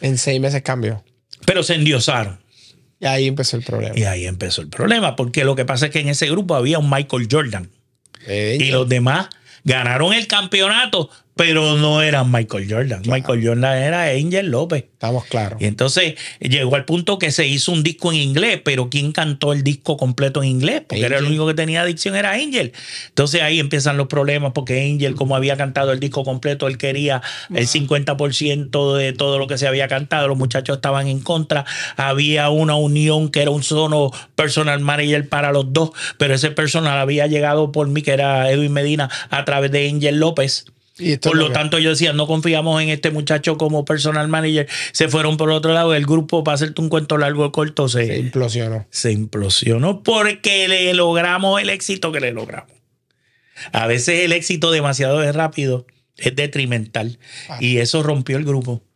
En seis meses cambió. Pero se endiosaron. Y ahí empezó el problema. Y ahí empezó el problema, porque lo que pasa es que en ese grupo había un Michael Jordan. Y los demás ganaron el campeonato, pero no era Michael Jordan. Michael Jordan era Angel López. Estamos claros. Y entonces llegó al punto que se hizo un disco en inglés, pero ¿quién cantó el disco completo en inglés? Porque era el único que tenía adicción, era Angel. Entonces ahí empiezan los problemas, porque Angel, como había cantado el disco completo, él quería el 50% de todo lo que se había cantado. Los muchachos estaban en contra. Había una unión que era un solo personal manager para los dos, pero ese personal había llegado por mí, que era Edwin Medina, a través de Angel López por lo, tanto, yo decía, no confiamos en este muchacho como personal manager. Se fueron por otro lado. El grupo, para hacerte un cuento largo o corto, se, implosionó. Se implosionó porque le logramos el éxito que le logramos. A veces el éxito demasiado es rápido es detrimental. Ah. Y eso rompió el grupo.